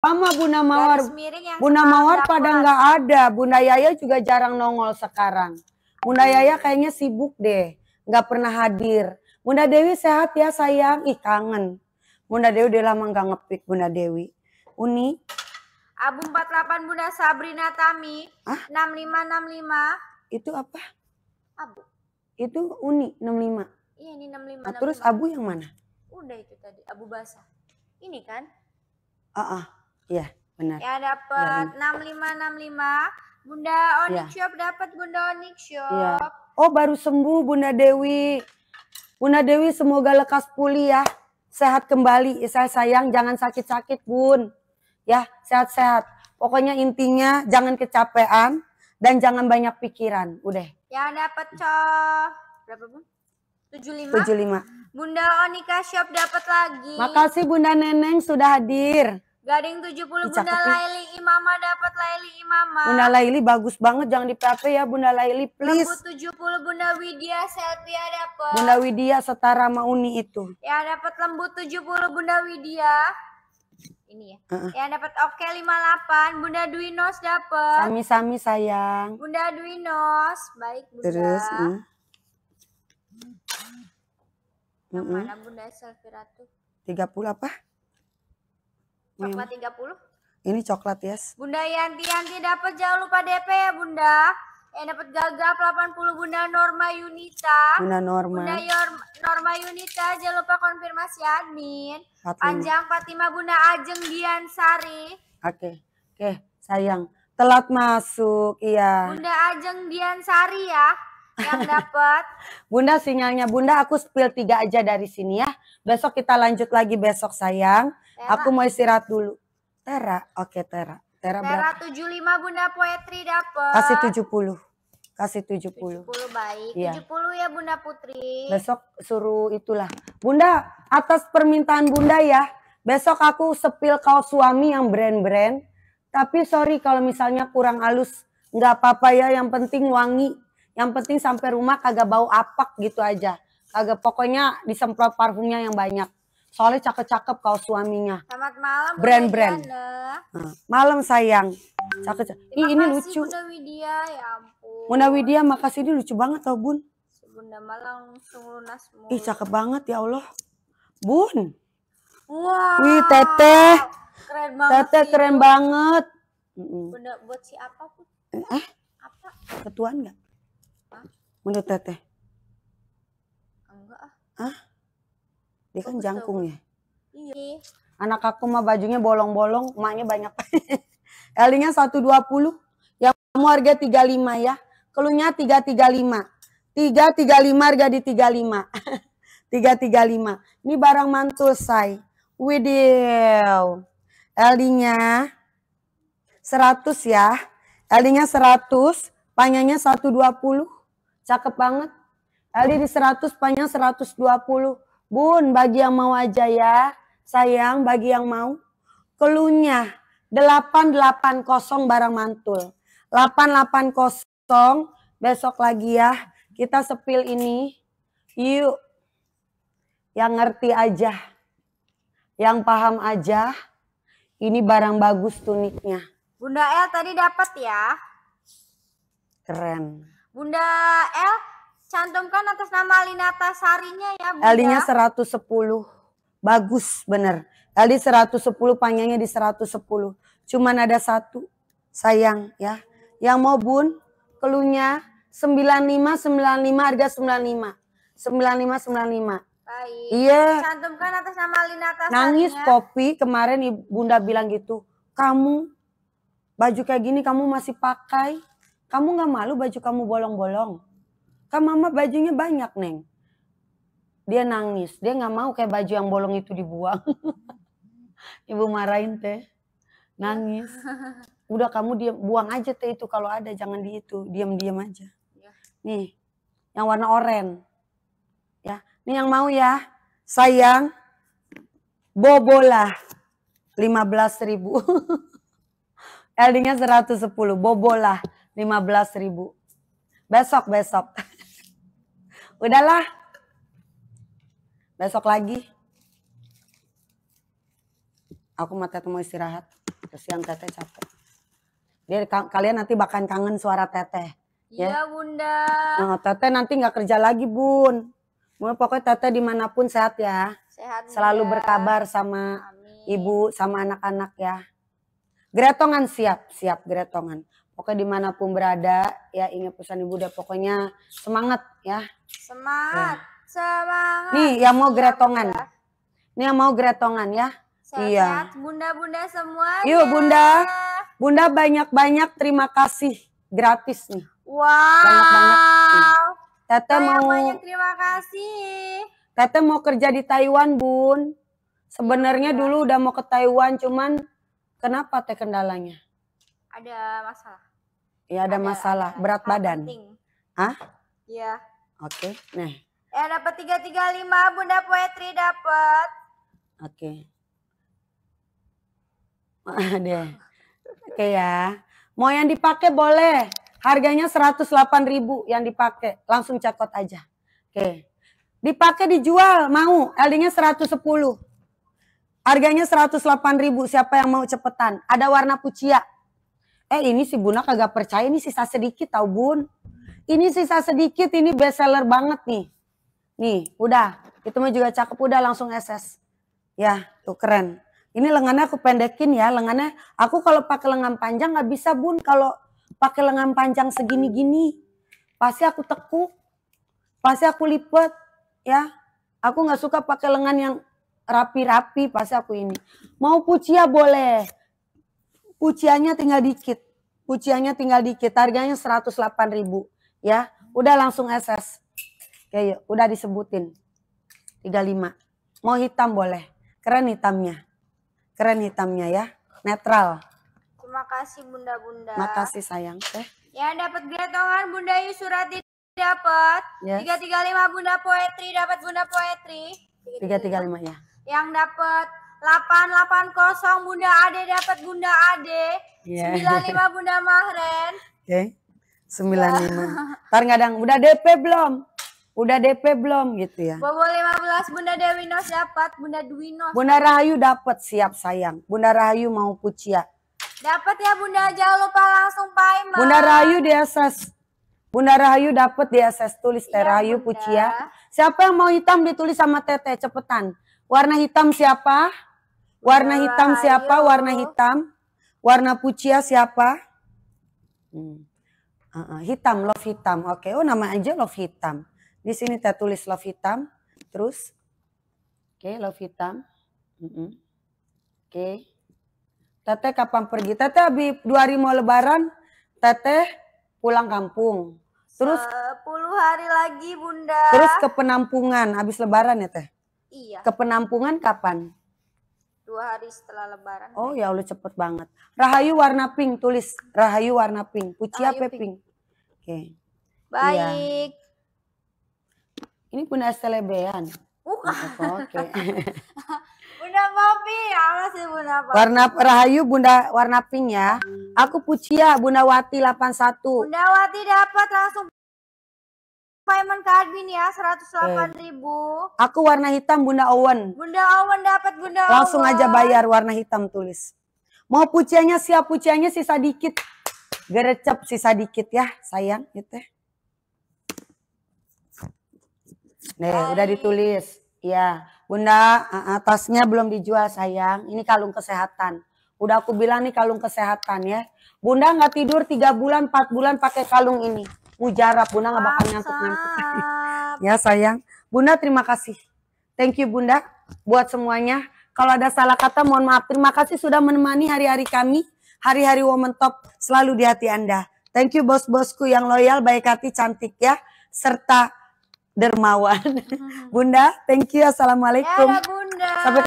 Sama Bunda Mawar. Bunda Mawar pada nggak ada. Bunda Yaya juga jarang nongol sekarang. Bunda hmm. Yaya kayaknya sibuk deh. Nggak pernah hadir. Bunda Dewi sehat ya sayang. Ih kangen. Bunda Dewi udah lama nggak ngepik Bunda Dewi. Uni. Abu 48 Bunda Sabrina Tami. Hah? 6565. Itu apa? Abu. Itu Uni 65. Iya ini 65. Nah, terus Abu yang mana? Udah itu tadi. Abu basah. Ini kan? Ah uh -uh. Iya, benar. Ya dapat iya, enam lima enam lima. Bunda Onyx ya. Shop dapat Bunda Onyx Shop. Ya. Oh, baru sembuh Bunda Dewi. Bunda Dewi semoga lekas pulih ya. Sehat kembali. Ya, saya sayang jangan sakit-sakit, Bun. Ya, sehat-sehat. Pokoknya intinya jangan kecapean dan jangan banyak pikiran. Udah. Ya dapat Co. berapa, Bun? 75. 75. Bunda Onika Shop dapat lagi. Makasih Bunda Neneng sudah hadir. Gading 70 Bunda Cakep. Ya. Laili Imama dapat Laili Imama. Bunda Laili bagus banget jangan di PHP ya Bunda Laili please. tujuh 70 Bunda Widya Selvia ya dapat. Bunda Widya setara sama Uni itu. Ya dapat lembut 70 Bunda Widya. Ini ya. Uh -uh. Ya dapat Oke 58 Bunda Dwinos dapat. Sami-sami sayang. Bunda Dwinos baik Bunda. Terus uh. Yang selfie mana Bunda tuh? 30 apa? Coklat tiga puluh. Ini coklat yes. Bunda Yanti Yanti dapat jangan lupa DP ya Bunda. Eh dapat gagap 80 Bunda Norma Yunita. Bunda Norma. Bunda Yor, Norma Yunita jangan lupa konfirmasi admin. 45. Panjang Fatima Bunda Ajeng Dian Sari. Oke. Okay. Oke, okay. sayang. Telat masuk, iya. Bunda Ajeng Dian Sari ya yang dapat. Bunda sinyalnya Bunda aku spill tiga aja dari sini ya. Besok kita lanjut lagi besok sayang. Tera. Aku mau istirahat dulu. Tera, oke Tera. Tera, Tera 75 Bunda Poetri dapat. Kasih 70. Kasih 70. 70 baik. Iya. 70 ya Bunda Putri. Besok suruh itulah. Bunda, atas permintaan Bunda ya. Besok aku sepil kaos suami yang brand-brand. Tapi sorry kalau misalnya kurang halus. Nggak apa-apa ya, yang penting wangi yang penting sampai rumah kagak bau apak gitu aja kagak pokoknya disemprot parfumnya yang banyak soalnya cakep-cakep kau suaminya selamat malam brand-brand malam sayang cakep, cakep. Ih, ini lucu Bunda Widya ya ampun Bunda Widya makasih ini lucu banget tau bun Bunda Malang langsung Ih cakep banget ya Allah. Bun. Wow. Wih teteh. Keren banget. Teteh keren banget. Bunda buat si apa pun? Eh? Ah? Apa? Ketuaan nggak? Menurut teteh? Enggak ah. Hah? Dia kan jangkung ya? Iya. Anak aku mah bajunya bolong-bolong, emaknya banyak. Elingnya 120, yang kamu harga 35 ya. Kelunya 335. 335 harga di 35. 335. Ini barang mantul, say. Widih. ld 100 ya. ld 100, panjangnya 120. Cakep banget. Tali di 100 panjang 120. Bun, bagi yang mau aja ya. Sayang, bagi yang mau. Kelunya 880 barang mantul. 880 besok lagi ya. Kita sepil ini. Yuk. Yang ngerti aja. Yang paham aja. Ini barang bagus tuniknya. Bunda El tadi dapat ya. Keren. Bunda L cantumkan atas nama Alina Sarinya ya Bunda. seratus sepuluh, 110. Bagus bener. seratus 110 panjangnya di 110. Cuman ada satu. Sayang ya. Yang mau bun kelunya 95 95 harga 95. 95 95. Baik. Iya. Cantumkan atas nama Alina Sarinya. Nangis kopi kemarin Bunda bilang gitu. Kamu baju kayak gini kamu masih pakai kamu gak malu baju kamu bolong-bolong? Kan mama bajunya banyak, Neng. Dia nangis. Dia gak mau kayak baju yang bolong itu dibuang. Ibu marahin teh. Nangis. Udah kamu diam, buang aja teh itu kalau ada. Jangan di itu. Diam-diam aja. Iya. Nih, yang warna oranye. Ya, nih yang mau ya. Sayang, bobolah 15 ribu. Eldingnya 110, bobolah 15 ribu. Besok-besok. Udahlah. Besok lagi. Aku mau tete mau istirahat. Kesian teteh capek. Dia, kalian nanti bahkan kangen suara teteh. Ya? Iya ya. bunda. Nah, teteh nanti gak kerja lagi bun. Mau pokoknya teteh dimanapun sehat ya. Sehat. Selalu ya. berkabar sama Amin. ibu sama anak-anak ya. Gretongan siap, siap gretongan. Pokoknya dimanapun berada, ya ingat pesan ibu deh. Pokoknya semangat ya. Semangat, ya. semangat. Nih yang mau geretongan ini yang mau geretongan ya. Sehat, iya. Bunda-bunda semua. Yuk bunda. Bunda banyak-banyak terima kasih gratis nih. Wow. Banyak-banyak. Tete mau. Banyak terima kasih. Tete mau kerja di Taiwan bun. Sebenarnya ya. dulu udah mau ke Taiwan cuman kenapa teh kendalanya? Ada masalah. Ya ada, ada masalah ada, berat badan. ah? Hah? Iya. Oke. Okay. Nah. Ya dapat 335 Bunda Poetri dapat. Oke. Okay. Ada. Oke ya. Mau yang dipakai boleh. Harganya delapan ribu yang dipakai. Langsung cakot aja. Oke. Dipakai dijual mau. LD-nya 110. Harganya delapan ribu. Siapa yang mau cepetan? Ada warna pucia eh ini si Buna kagak percaya ini sisa sedikit tau Bun. Ini sisa sedikit, ini best seller banget nih. Nih, udah. Itu mah juga cakep, udah langsung SS. Ya, tuh keren. Ini lengannya aku pendekin ya, lengannya. Aku kalau pakai lengan panjang nggak bisa Bun kalau pakai lengan panjang segini-gini. Pasti aku tekuk, pasti aku lipat ya. Aku nggak suka pakai lengan yang rapi-rapi, pasti aku ini. Mau pucia ya, boleh, uciannya tinggal dikit. Uciannya tinggal dikit, harganya delapan ribu. Ya, udah langsung SS. yuk. Ya, ya. udah disebutin. 35. Mau hitam boleh. Keren hitamnya. Keren hitamnya ya. Netral. Terima kasih bunda-bunda. Makasih sayang. Eh. Ya dapat gantungan Bunda Yusurati dapat. Yes. 335 Bunda Poetri dapat Bunda Poetri. 335 ya. Yang dapat 880 Bunda Ade dapat Bunda Ade. Yeah. Iya. 95 Bunda Mahren. Oke. Okay. 95. Tar ngadang udah DP belum? Udah DP belum gitu ya. Bobo 15 Bunda Dewi Dewinos dapat, Bunda Dewi Dwinos. Bunda Rahayu dapat, siap sayang. Bunda Rahayu mau kucia Dapat ya Bunda, jangan lupa langsung payment. Bunda Rahayu di SS Bunda Rahayu dapat di SS tulis Teh iya, Rahayu Pucia. Siapa yang mau hitam ditulis sama Teteh cepetan. Warna hitam siapa? Warna hitam siapa? Warna hitam. Warna pucia siapa? Hmm. Uh-uh. hitam, love hitam. Oke, oh nama aja love hitam. Di sini kita tulis love hitam. Terus, oke okay, love hitam. Mm Oke. Teteh kapan pergi? Teteh habis dua hari mau lebaran, teteh pulang kampung. Terus? 10 hari lagi bunda. Terus ke penampungan, habis lebaran ya teh? Iya. Ke penampungan kapan? dua hari setelah lebaran. Oh ya Allah cepet banget. Rahayu warna pink tulis. Rahayu warna pink. Puji apa pink? Oke. Okay. Iya. Baik. iya. Ini Bunda Selebean. Oke. Okay. Bunda Popi, ya Bunda Popi. Warna Rahayu Bunda warna pink ya. Aku Pucia Bunda Wati 81. Bunda Wati dapat langsung payment card Admin ya 108 eh. ribu. Aku warna hitam Bunda Owen. Bunda Owen dapat Bunda Langsung Owen. aja bayar warna hitam tulis. Mau puciannya siap puciannya sisa dikit. Gerecep sisa dikit ya sayang gitu ya. Nih udah ditulis. Ya Bunda atasnya eh, eh, belum dijual sayang. Ini kalung kesehatan. Udah aku bilang nih kalung kesehatan ya. Bunda nggak tidur tiga bulan 4 bulan pakai kalung ini mujarab Bunda nggak bakal nyangkut-nyangkut. ya sayang. Bunda terima kasih. Thank you Bunda buat semuanya. Kalau ada salah kata mohon maaf. Terima kasih sudah menemani hari-hari kami. Hari-hari woman top selalu di hati Anda. Thank you bos-bosku yang loyal, baik hati, cantik ya. Serta dermawan. Mm-hmm. Bunda, thank you. Assalamualaikum. Ya, Bunda. Sampai